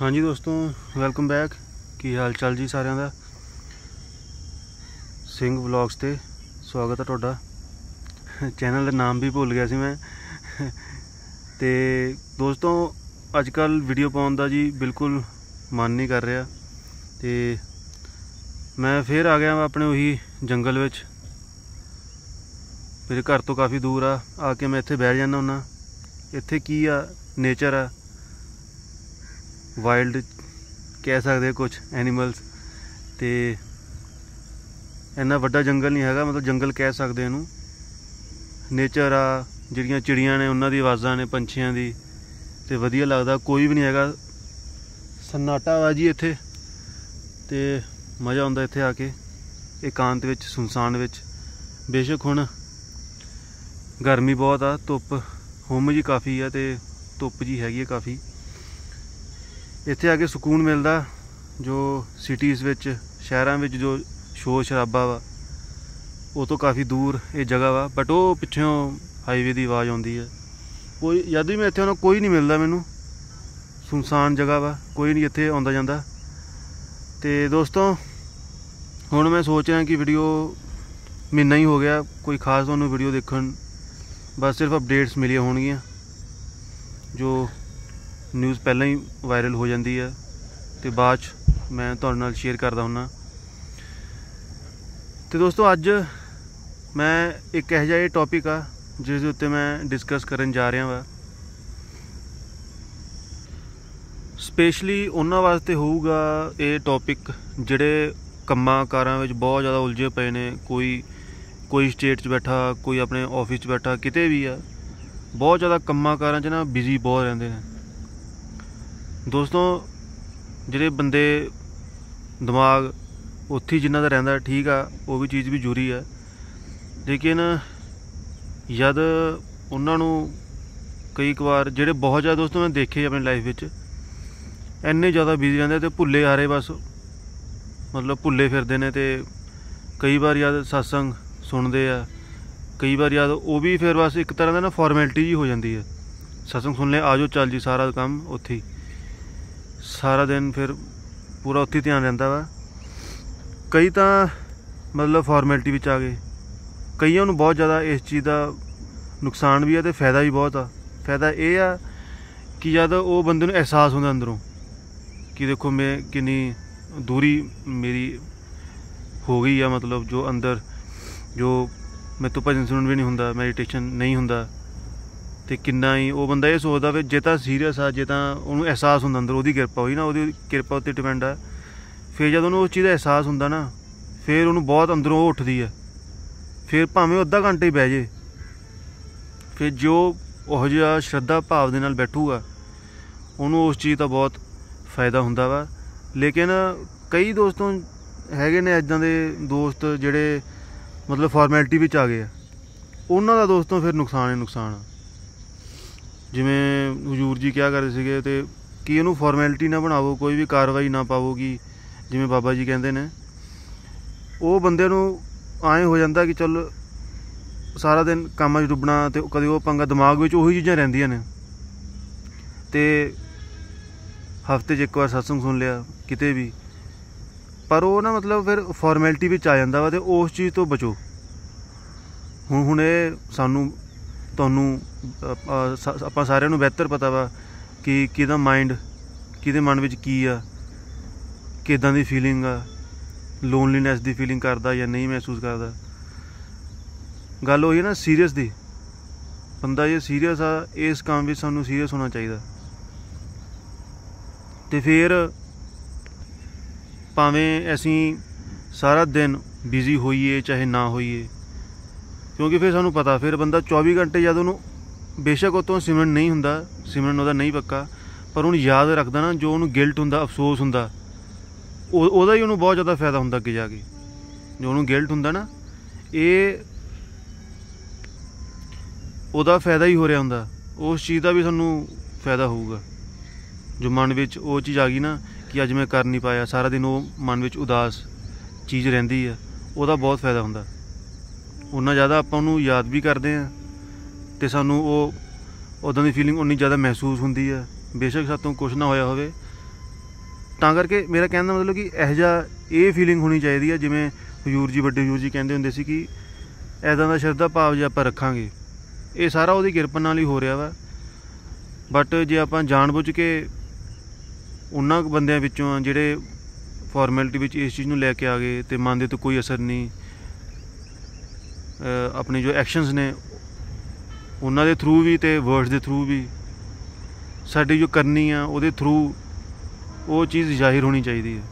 ਹਾਂਜੀ ਦੋਸਤੋ welcome back ਕੀ ਹਾਲ ਚਾਲ ਜੀ ਸਾਰਿਆਂ ਦਾ ਸਿੰਘ ਵਲੌਗਸ ਤੇ ਸਵਾਗਤ ਹੈ ਤੁਹਾਡਾ ਚੈਨਲ ਦਾ ਨਾਮ ਵੀ ਭੁੱਲ ਗਿਆ ਸੀ ਮੈਂ ਤੇ ਦੋਸਤੋ ਅੱਜ ਕੱਲ ਵੀਡੀਓ ਪਾਉਣ ਦਾ ਜੀ ਬਿਲਕੁਲ ਮਨ ਨਹੀਂ ਕਰ ਰਿਹਾ ਤੇ ਮੈਂ ਫੇਰ ਆ ਗਿਆ ਆਪਣੇ ਉਹੀ ਜੰਗਲ ਵਿੱਚ ਮੇਰੇ ਘਰ ਤੋਂ ਕਾਫੀ ਦੂਰ ਆ ਆ ਕੇ ਮੈਂ ਇੱਥੇ ਬੈਠ ਜਾਂਦਾ ਹੁੰਨਾ ਇੱਥੇ ਕੀ ਆ ਨੇਚਰ ਆ ਵਾਈਲਡ ਕਹਿ ਸਕਦੇ ਕੁਝ ਐਨੀਮਲਸ ਤੇ ਇੰਨਾ ਵੱਡਾ ਜੰਗਲ ਨਹੀਂ ਹੈਗਾ ਮਤਲਬ ਜੰਗਲ ਕਹਿ ਸਕਦੇ ਇਹਨੂੰ ਨੇਚਰ ਆ ਜਿਹੜੀਆਂ ਚਿੜੀਆਂ ਨੇ ਉਹਨਾਂ ਦੀ ਆਵਾਜ਼ਾਂ ਨੇ ਪੰਛੀਆਂ ਦੀ ਤੇ ਵਧੀਆ ਲੱਗਦਾ ਕੋਈ ਵੀ ਨਹੀਂ ਹੈਗਾ ਸਨਾਟਾ ਵਾ ਜੀ ਇੱਥੇ ਤੇ ਮਜ਼ਾ ਆਉਂਦਾ ਇੱਥੇ ਆ ਕੇ ਇਕਾਂਤ ਵਿੱਚ ਸੁਨਸਾਨ ਵਿੱਚ ਬੇਸ਼ੱਕ ਹੁਣ ਗਰਮੀ ਬਹੁਤ ਆ ਧੁੱਪ ਹੁਮ ਜੀ ਕਾਫੀ ਆ ਤੇ ਧੁੱਪ ਜੀ ਹੈਗੀ ਆ ਕਾਫੀ ਇੱਥੇ ਆ ਕੇ ਸਕੂਨ ਮਿਲਦਾ ਜੋ ਸਿਟੀਜ਼ ਵਿੱਚ ਸ਼ਹਿਰਾਂ ਵਿੱਚ ਜੋ ਸ਼ੋਰ ਸ਼ਰਾਬਾ ਵਾ ਉਹ ਤੋਂ ਕਾਫੀ ਦੂਰ ਇਹ ਜਗ੍ਹਾ ਵਾ ਬਟ ਉਹ ਪਿੱਛੋਂ ਹਾਈਵੇ ਦੀ ਆਵਾਜ਼ ਆਉਂਦੀ ਹੈ ਕੋਈ ਜਦ ਵੀ ਮੈਂ ਇੱਥੇ ਉਹਨਾਂ ਕੋਈ ਨਹੀਂ ਮਿਲਦਾ ਮੈਨੂੰ ਸੁਨਸਾਨ ਜਗ੍ਹਾ ਵਾ ਕੋਈ ਨਹੀਂ ਇੱਥੇ ਆਉਂਦਾ ਜਾਂਦਾ ਤੇ ਦੋਸਤੋ ਹੁਣ ਮੈਂ ਸੋਚ ਰਿਹਾ ਕਿ ਵੀਡੀਓ ਮਹੀਨਾ ਹੀ ਹੋ ਗਿਆ ਕੋਈ ਖਾਸ ਤੁਹਾਨੂੰ ਵੀਡੀਓ ਦੇਖਣ ਬਸ ਸਿਰਫ ਅਪਡੇਟਸ ਮਿਲੀਆਂ ਹੋਣਗੀਆਂ ਜੋ ਨਿਊਜ਼ ਪਹਿਲਾਂ ਹੀ ਵਾਇਰਲ ਹੋ ਜਾਂਦੀ ਹੈ ਤੇ ਬਾਅਦ ਚ ਮੈਂ ਤੁਹਾਡੇ ਨਾਲ ਸ਼ੇਅਰ ਕਰਦਾ ਹੁੰਨਾ ਤੇ ਦੋਸਤੋ ਅੱਜ ਮੈਂ ਇੱਕ ਇਹ ਜਿਹਾ ਟੌਪਿਕ ਆ ਜਿਸ ਦੇ ਉੱਤੇ ਮੈਂ ਡਿਸਕਸ ਕਰਨ ਜਾ ਰਿਹਾ ਹਾਂ ਸਪੈਸ਼ਲੀ ਉਹਨਾਂ ਵਾਸਤੇ ਹੋਊਗਾ ਇਹ ਟੌਪਿਕ ਜਿਹੜੇ ਕੰਮਾਂ ਕਾਰਾਂ ਵਿੱਚ ਬਹੁਤ ਜ਼ਿਆਦਾ ਉਲਝੇ ਪਏ ਨੇ ਕੋਈ ਕੋਈ ਸਟੇਟ 'ਚ ਬੈਠਾ ਕੋਈ ਆਪਣੇ ਆਫਿਸ 'ਚ ਬੈਠਾ ਕਿਤੇ ਵੀ ਆ ਬਹੁਤ ਜ਼ਿਆਦਾ ਕੰਮਾਂ ਕਾਰਾਂ 'ਚ ਨਾ ਬਿਜ਼ੀ ਬਹੁਤ ਰਹਿੰਦੇ ਨੇ ਦੋਸਤੋ ਜਿਹੜੇ ਬੰਦੇ ਦਿਮਾਗ ਉੱਥੇ ਜਿੰਨਾ ਦਾ ਰਹਿੰਦਾ ਠੀਕ ਆ ਉਹ ਵੀ ਚੀਜ਼ ਵੀ ਜ਼ਰੂਰੀ ਆ ਲੇਕਿਨ ਜਦ ਉਹਨਾਂ ਨੂੰ ਕਈ ਵਾਰ ਜਿਹੜੇ ਬਹੁਤ ਜ਼ਿਆਦਾ ਦੋਸਤੋ ਮੈਂ ਦੇਖੇ ਆਪਣੀ ਲਾਈਫ ਵਿੱਚ ਇੰਨੇ ਜ਼ਿਆਦਾ ਬਿਜ਼ੀ ਰਹਿੰਦੇ ਤੇ ਭੁੱਲੇ ਆ ਰਹੇ ਬਸ ਮਤਲਬ ਭੁੱਲੇ ਫਿਰਦੇ ਨੇ ਤੇ ਕਈ ਵਾਰ ਯਾਦ satsang ਸੁਣਦੇ ਆ ਕਈ ਵਾਰ ਯਾਦ ਉਹ ਵੀ ਫਿਰ ਬਸ ਇੱਕ ਤਰ੍ਹਾਂ ਦਾ ਨਾ ਫਾਰਮੈਲਿਟੀ ਜੀ ਹੋ ਜਾਂਦੀ ਹੈ satsang ਸੁਣ ਲੈ ਆਜੋ ਚੱਲ ਜੀ ਸਾਰਾ ਕੰਮ ਉੱਥੇ ਹੀ ਸਾਰਾ ਦਿਨ ਫਿਰ ਪੂਰਾ ਉੱਥੇ ਧਿਆਨ ਰਹਿੰਦਾ ਵਾ ਕਈ ਤਾਂ ਮਤਲਬ ਫਾਰਮੈਲਿਟੀ ਵਿੱਚ ਆ ਗਏ ਕਈਆਂ ਨੂੰ ਬਹੁਤ ਜ਼ਿਆਦਾ ਇਸ ਚੀਜ਼ ਦਾ ਨੁਕਸਾਨ ਵੀ ਆ ਤੇ ਫਾਇਦਾ ਵੀ ਬਹੁਤ ਆ ਫਾਇਦਾ ਇਹ ਆ ਕਿ ਜਦ ਉਹ ਬੰਦੇ ਨੂੰ ਅਹਿਸਾਸ ਹੁੰਦਾ ਅੰਦਰੋਂ ਕਿ ਦੇਖੋ ਮੈਂ ਕਿੰਨੀ ਦੂਰੀ ਮੇਰੀ ਹੋ ਗਈ ਆ ਮਤਲਬ ਜੋ ਅੰਦਰ ਜੋ ਮੈਂ ਤੋਂ ਭਜਨ ਸੁਣਨ ਵੀ ਨਹੀਂ ਹੁੰਦਾ ਮੈਡੀਟੇਸ਼ਨ ਨਹੀਂ ਹੁੰਦਾ ਤੇ ਕਿੰਨਾ ਹੀ ਉਹ ਬੰਦਾ ਇਹ ਸੋਚਦਾ ਵੀ ਜੇ ਤਾਂ ਸੀਰੀਅਸ ਆ ਜੇ ਤਾਂ ਉਹਨੂੰ ਅਹਿਸਾਸ ਹੁੰਦਾ ਅੰਦਰ ਉਹਦੀ ਕਿਰਪਾ ਹੋਈ ਨਾ ਉਹਦੀ ਕਿਰਪਾ ਉੱਤੇ ਡਿਪੈਂਡ ਆ ਫਿਰ ਜਦੋਂ ਉਹਨੂੰ ਉਸ ਚੀਜ਼ ਦਾ ਅਹਿਸਾਸ ਹੁੰਦਾ ਨਾ ਫਿਰ ਉਹਨੂੰ ਬਹੁਤ ਅੰਦਰੋਂ ਉੱਠਦੀ ਹੈ ਫਿਰ ਭਾਵੇਂ ਅੱਧਾ ਘੰਟਾ ਹੀ ਬਹਿ ਜੇ ਫਿਰ ਜੋ ਉਹ ਜਿਹਾ ਸ਼ਰਧਾ ਭਾਵ ਦੇ ਨਾਲ ਬੈਠੂਗਾ ਉਹਨੂੰ ਉਸ ਚੀਜ਼ ਦਾ ਬਹੁਤ ਫਾਇਦਾ ਹੁੰਦਾ ਵਾ ਲੇਕਿਨ ਕਈ ਦੋਸਤੋਂ ਹੈਗੇ ਨੇ ਇਦਾਂ ਦੇ ਦੋਸਤ ਜਿਹੜੇ ਮਤਲਬ ਫਾਰਮੈਲਿਟੀ ਵਿੱਚ ਆ ਗਏ ਆ ਉਹਨਾਂ ਦਾ ਦੋਸਤੋਂ ਫਿਰ ਨੁਕਸਾਨ ਹੀ ਨੁਕਸਾਨ ਆ ਜਿਵੇਂ ਹਜੂਰ ਜੀ ਕਿਹਾ ਕਰਦੇ ਸੀਗੇ ਤੇ ਕਿ ਇਹਨੂੰ ਫਾਰਮੈਲਿਟੀ ਨਾ ਬਣਾਵੋ ਕੋਈ ਵੀ ਕਾਰਵਾਈ ਨਾ ਪਾਵੋਗੀ ਜਿਵੇਂ ਬਾਬਾ ਜੀ ਕਹਿੰਦੇ ਨੇ ਉਹ ਬੰਦੇ ਨੂੰ ਐ ਹੋ ਜਾਂਦਾ ਕਿ ਚੱਲ ਸਾਰਾ ਦਿਨ ਕੰਮਾਂ 'ਚ ਡੁੱਬਣਾ ਤੇ ਕਦੇ ਉਹ ਪੰਗਾ ਦਿਮਾਗ ਵਿੱਚ ਉਹੀ ਚੀਜ਼ਾਂ ਰਹਿੰਦੀਆਂ ਨੇ ਤੇ ਹਫਤੇ 'ਚ ਇੱਕ ਵਾਰ ਸਤਸੰਗ ਸੁਣ ਲਿਆ ਕਿਤੇ ਵੀ ਪਰ ਉਹ ਨਾ ਮਤਲਬ ਫਿਰ ਫਾਰਮੈਲਿਟੀ ਵਿੱਚ ਆ ਜਾਂਦਾ ਵਾ ਤੇ ਉਸ ਚੀਜ਼ ਤੋਂ ਬਚੋ ਹੁਣ ਹੁਣ ਇਹ ਸਾਨੂੰ ਤੁਹਾਨੂੰ ਆਪਾਂ ਸਾਰਿਆਂ ਨੂੰ ਬਿਹਤਰ ਪਤਾ ਵਾ ਕਿ ਕਿਹਦਾ ਮਾਈਂਡ ਕਿਹਦੇ ਮਨ ਵਿੱਚ ਕੀ ਆ ਕਿਦਾਂ ਦੀ ਫੀਲਿੰਗ ਆ ਲੋਨਲੀਨੈਸ ਦੀ ਫੀਲਿੰਗ ਕਰਦਾ ਜਾਂ ਨਹੀਂ ਮਹਿਸੂਸ ਕਰਦਾ ਗੱਲ ਹੋਈ ਨਾ ਸੀਰੀਅਸ ਦੀ ਬੰਦਾ ਇਹ ਸੀਰੀਅਸ ਆ ਇਸ ਕੰਮ ਵਿੱਚ ਸਾਨੂੰ ਸੀਰੀਅਸ ਹੋਣਾ ਚਾਹੀਦਾ ਤੇ ਫਿਰ ਭਾਵੇਂ ਅਸੀਂ ਸਾਰਾ ਦਿਨ ਬਿਜ਼ੀ ਹੋਈਏ ਚਾਹੇ ਨਾ ਹੋਈਏ ਕਿਉਂਕਿ ਫਿਰ ਸਾਨੂੰ ਪਤਾ ਫਿਰ ਬੰਦਾ 24 ਘੰਟੇ ਜਦ ਉਹਨੂੰ ਬੇਸ਼ੱਕ ਉਤੋਂ ਸਿਮਰਨ ਨਹੀਂ ਹੁੰਦਾ ਸਿਮਰਨ ਉਹਦਾ ਨਹੀਂ ਪੱਕਾ ਪਰ ਉਹਨੂੰ ਯਾਦ ਰੱਖਦਾ ਨਾ ਜੋ ਉਹਨੂੰ ਗਿਲਟ ਹੁੰਦਾ ਅਫਸੋਸ ਹੁੰਦਾ ਉਹਦਾ ਹੀ ਉਹਨੂੰ ਬਹੁਤ ਜ਼ਿਆਦਾ ਫਾਇਦਾ ਹੁੰਦਾ ਅੱਗੇ ਜਾ ਕੇ ਜੋ ਉਹਨੂੰ ਗਿਲਟ ਹੁੰਦਾ ਨਾ ਇਹ ਉਹਦਾ ਫਾਇਦਾ ਹੀ ਹੋ ਰਿਹਾ ਹੁੰਦਾ ਉਸ ਚੀਜ਼ ਦਾ ਵੀ ਸਾਨੂੰ ਫਾਇਦਾ ਹੋਊਗਾ ਜੋ ਮਨ ਵਿੱਚ ਉਹ ਚੀਜ਼ ਆ ਗਈ ਨਾ ਕਿ ਅੱਜ ਮੈਂ ਕਰ ਨਹੀਂ ਪਾਇਆ ਸਾਰਾ ਦਿਨ ਉਹ ਮਨ ਵਿੱਚ ਉਦਾਸ ਚੀਜ਼ ਰਹਿੰਦੀ ਆ ਉਹਦਾ ਬਹੁਤ ਫਾਇਦਾ ਹੁੰਦਾ ਉਨਾ ਜ਼ਿਆਦਾ ਆਪਾਂ ਉਹਨੂੰ ਯਾਦ ਵੀ ਕਰਦੇ ਆ ਤੇ ਸਾਨੂੰ ਉਹ ਉਦੋਂ ਦੀ ਫੀਲਿੰਗ ਉਨੀ ਜ਼ਿਆਦਾ ਮਹਿਸੂਸ ਹੁੰਦੀ ਆ ਬੇਸ਼ੱਕ ਸਾਤੋਂ ਕੁਝ ਨਾ ਹੋਇਆ ਹੋਵੇ ਤਾਂ ਕਰਕੇ ਮੇਰਾ ਕਹਿਣ ਦਾ ਮਤਲਬ ਕਿ ਇਹ ਜਾ ਇਹ ਫੀਲਿੰਗ ਹੋਣੀ ਚਾਹੀਦੀ ਆ ਜਿਵੇਂ ਹਜੂਰ ਜੀ ਵੱਡੇ ਹਜੂਰ ਜੀ ਕਹਿੰਦੇ ਹੁੰਦੇ ਸੀ ਕਿ ਐਦਾਂ ਦਾ ਸ਼ਰਧਾ ਭਾਵ ਜੇ ਆਪਾਂ ਰੱਖਾਂਗੇ ਇਹ ਸਾਰਾ ਉਹਦੀ ਕਿਰਪਾ ਨਾਲ ਹੀ ਹੋ ਰਿਹਾ ਵਾ ਬਟ ਜੇ ਆਪਾਂ ਜਾਣਬੁੱਝ ਕੇ ਉਹਨਾਂ ਬੰਦਿਆਂ ਵਿੱਚੋਂ ਜਿਹੜੇ ਫਾਰਮੈਲਿਟੀ ਵਿੱਚ ਇਸ ਚੀਜ਼ ਨੂੰ ਲੈ ਕੇ ਆ ਗਏ ਤੇ ਮਨ ਦੇ ਤੋਂ ਕੋਈ ਅਸਰ ਨਹੀਂ ਆਪਣੇ ਜੋ ਐਕਸ਼ਨਸ ਨੇ ਉਹਨਾਂ ਦੇ ਥਰੂ ਵੀ ਤੇ ਵਰਡਸ ਦੇ ਥਰੂ ਵੀ ਸਾਡੀ ਜੋ ਕਰਨੀ ਆ ਉਹਦੇ ਥਰੂ ਉਹ ਚੀਜ਼ ਜ਼ਾਹਿਰ ਹੋਣੀ ਚਾਹੀਦੀ ਹੈ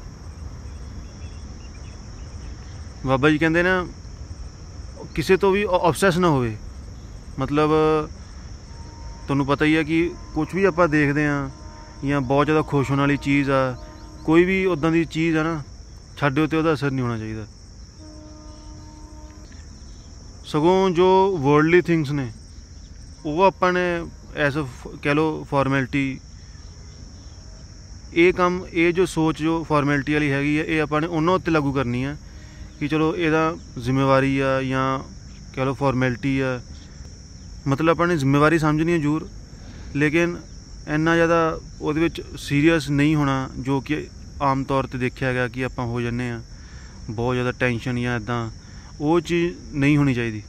ਬਾਬਾ ਜੀ ਕਹਿੰਦੇ ਨਾ ਕਿਸੇ ਤੋਂ ਵੀ ਆਬਸੈਸ ਨਾ ਹੋਵੇ ਮਤਲਬ ਤੁਹਾਨੂੰ ਪਤਾ ਹੀ ਹੈ ਕਿ ਕੁਝ ਵੀ ਆਪਾਂ ਦੇਖਦੇ ਆ ਜਾਂ ਬਹੁਤ ਜ਼ਿਆਦਾ ਖੁਸ਼ ਹੋਣ ਵਾਲੀ ਚੀਜ਼ ਆ ਕੋਈ ਵੀ ਉਦਾਂ ਦੀ ਚੀਜ਼ ਆ ਨਾ ਛੱਡਿਓ ਤੇ ਉਹਦਾ ਅਸਰ ਨਹੀਂ ਹੋਣਾ ਚਾਹੀਦਾ ਸਗੋਂ ਜੋ ਵਰਲਡਲੀ ਥਿੰਗਸ ਨੇ ਉਹ ਆਪਾਂ ਨੇ ਐਸ ਕਹਿ ਲੋ ਫਾਰਮੈਲਿਟੀ ਇਹ ਕੰਮ ਇਹ ਜੋ ਸੋਚ ਜੋ ਫਾਰਮੈਲਿਟੀ ਵਾਲੀ ਹੈਗੀ ਹੈ ਇਹ ਆਪਾਂ ਨੇ ਉਹਨਾਂ ਉੱਤੇ ਲਾਗੂ ਕਰਨੀ ਹੈ ਕਿ ਚਲੋ ਇਹਦਾ ਜ਼ਿੰਮੇਵਾਰੀ ਆ ਜਾਂ ਕਹਿ ਲੋ ਫਾਰਮੈਲਿਟੀ ਆ ਮਤਲਬ ਆਪਾਂ ਨੇ ਜ਼ਿੰਮੇਵਾਰੀ ਸਮਝਣੀ ਹੈ ਜੂਰ ਲੇਕਿਨ ਇੰਨਾ ਜ਼ਿਆਦਾ ਉਹਦੇ ਵਿੱਚ ਸੀਰੀਅਸ ਨਹੀਂ ਹੋਣਾ ਜੋ ਕਿ ਆਮ ਤੌਰ ਤੇ ਦੇਖਿਆ ਗਿਆ ਕਿ ਆਪਾਂ ਹੋ ਜੰਨੇ ਆ ਬਹੁਤ ਜ਼ਿਆਦਾ ਟੈਨਸ਼ਨ ਜਾਂ ਇਦਾਂ ਉਹ ਚੀਜ਼ ਨਹੀਂ ਹੋਣੀ ਚਾਹੀਦੀ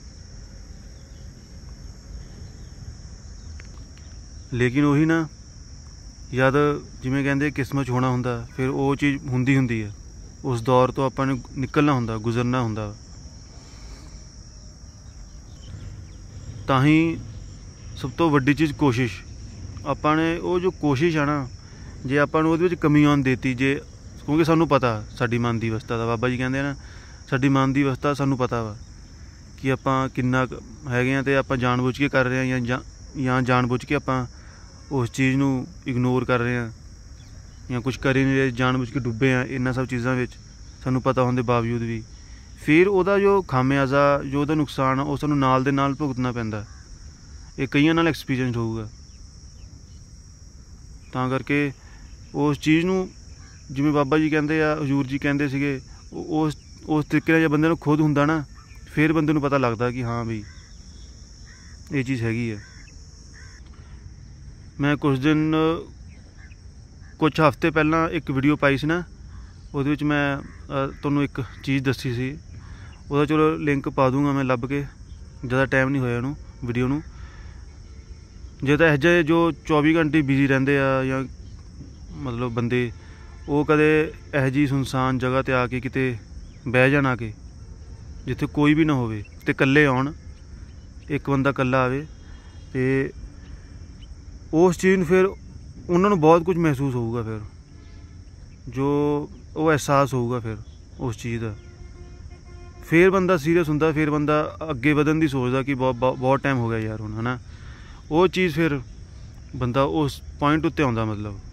ਲੇਕਿਨ ਉਹੀ ਨਾ ਜਦ ਜਿਵੇਂ ਕਹਿੰਦੇ ਕਿਸਮਤ ਹੋਣਾ ਹੁੰਦਾ ਫਿਰ ਉਹ ਚੀਜ਼ ਹੁੰਦੀ ਹੁੰਦੀ ਹੈ ਉਸ ਦੌਰ ਤੋਂ ਆਪਾਂ ਨੂੰ ਨਿਕਲਣਾ ਹੁੰਦਾ ਗੁਜ਼ਰਨਾ ਹੁੰਦਾ ਤਾਂ ਹੀ ਸਭ ਤੋਂ ਵੱਡੀ ਚੀਜ਼ ਕੋਸ਼ਿਸ਼ ਆਪਾਂ ਨੇ ਉਹ ਜੋ ਕੋਸ਼ਿਸ਼ ਆ ਨਾ ਜੇ ਆਪਾਂ ਨੂੰ ਉਹਦੇ ਵਿੱਚ ਕਮੀ ਆਉਣ ਦਿੱਤੀ ਜੇ ਕਿਉਂਕਿ ਸਾਨੂੰ ਪਤਾ ਸਾਡੀ ਮਨ ਦੀ ਅਵਸਥਾ ਦਾ ਬਾਬਾ ਜੀ ਕਹਿੰਦੇ ਨਾ ਸਾਡੀ ਮਨ ਦੀ ਅਵਸਥਾ ਸਾਨੂੰ ਪਤਾ ਵਾ ਕਿ ਆਪਾਂ ਕਿੰਨਾ ਹੈਗੇ ਆ ਤੇ ਆਪਾਂ ਜਾਣਬੁੱਝ ਕੇ ਕਰ ਰਹੇ ਆ ਜਾਂ ਜਾਂ ਜਾਣਬੁੱਝ ਕੇ ਆਪਾਂ ਉਸ ਚੀਜ਼ ਨੂੰ ਇਗਨੋਰ ਕਰ ਰਹੇ ਆ ਜਾਂ ਕੁਝ ਕਰ ਹੀ ਨਹੀਂ ਰਹੇ ਜਾਣਬੁੱਝ ਕੇ ਡੁੱਬੇ ਆ ਇਹਨਾਂ ਸਭ ਚੀਜ਼ਾਂ ਵਿੱਚ ਸਾਨੂੰ ਪਤਾ ਹੋਣ ਦੇ ਬਾਵਜੂਦ ਵੀ ਫਿਰ ਉਹਦਾ ਜੋ ਖਾਮਿਆਜ਼ਾ ਜੋ ਉਹਦਾ ਨੁਕਸਾਨ ਉਹ ਸਾਨੂੰ ਨਾਲ ਦੇ ਨਾਲ ਭੁਗਤਣਾ ਪੈਂਦਾ ਇਹ ਕਈਆਂ ਨਾਲ ਐਕਸਪੀਰੀਅੰਸ ਹੋਊਗਾ ਤਾਂ ਕਰਕੇ ਉਸ ਚੀਜ਼ ਨੂੰ ਜਿਵੇਂ ਬਾਬਾ ਜੀ ਕਹਿੰਦੇ ਆ ਹਜੂਰ ਜੀ ਕਹਿੰਦੇ ਸੀਗੇ ਉਸ ਉਸ ਤਰੀਕੇ ਨਾਲ ਜੇ ਬੰਦੇ ਨੂੰ ਖੁਦ ਹੁੰਦਾ ਨਾ ਫਿਰ ਬੰਦੇ ਨੂੰ ਪਤਾ ਲੱਗਦਾ ਕਿ ਹਾਂ ਵੀ ਇਹ ਚੀਜ਼ ਹੈਗੀ ਹੈ ਮੈਂ ਕੁਝ ਦਿਨ ਕੁਝ ਹਫ਼ਤੇ ਪਹਿਲਾਂ ਇੱਕ ਵੀਡੀਓ ਪਾਈ ਸੀ ਨਾ ਉਹਦੇ ਵਿੱਚ ਮੈਂ ਤੁਹਾਨੂੰ ਇੱਕ ਚੀਜ਼ ਦੱਸੀ ਸੀ ਉਹਦਾ ਚਲੋ ਲਿੰਕ ਪਾ ਦੂੰਗਾ ਮੈਂ ਲੱਭ ਕੇ ਜਿਆਦਾ ਟਾਈਮ ਨਹੀਂ ਹੋਇਆ ਉਹਨੂੰ ਵੀਡੀਓ ਨੂੰ ਜੇ ਤਾਂ ਇਹ ਜੇ ਜੋ 24 ਘੰਟੇ ਬਿਜ਼ੀ ਰਹਿੰਦੇ ਆ ਜਾਂ ਮਤਲਬ ਬੰਦੇ ਉਹ ਕਦੇ ਇਹ ਜੀ ਸੁਨਸਾਨ ਜਗ੍ਹਾ ਤੇ ਆ ਕੇ ਕਿਤੇ ਬਹਿ ਜਾਣਾ ਕਿ ਜਿੱਥੇ ਕੋਈ ਵੀ ਨਾ ਹੋਵੇ ਤੇ ਇਕੱਲੇ ਆਉਣ ਇੱਕ ਬੰਦਾ ਇਕੱਲਾ ਆਵੇ ਤੇ ਉਸ ਚੀਜ਼ ਨੂੰ ਫਿਰ ਉਹਨਾਂ ਨੂੰ ਬਹੁਤ ਕੁਝ ਮਹਿਸੂਸ ਹੋਊਗਾ ਫਿਰ ਜੋ ਉਹ ਅਹਿਸਾਸ ਹੋਊਗਾ ਫਿਰ ਉਸ ਚੀਜ਼ ਦਾ ਫਿਰ ਬੰਦਾ ਸੀਰੀਅਸ ਹੁੰਦਾ ਫਿਰ ਬੰਦਾ ਅੱਗੇ ਵਧਣ ਦੀ ਸੋਚਦਾ ਕਿ ਬਹੁਤ ਬਹੁਤ ਟਾਈਮ ਹੋ ਗਿਆ ਯਾਰ ਹੁਣ ਹਨਾ ਉਹ ਚੀਜ਼ ਫਿਰ ਬੰਦਾ ਉਸ ਪੁਆਇੰਟ ਉੱਤੇ ਆਉਂਦਾ ਮਤਲਬ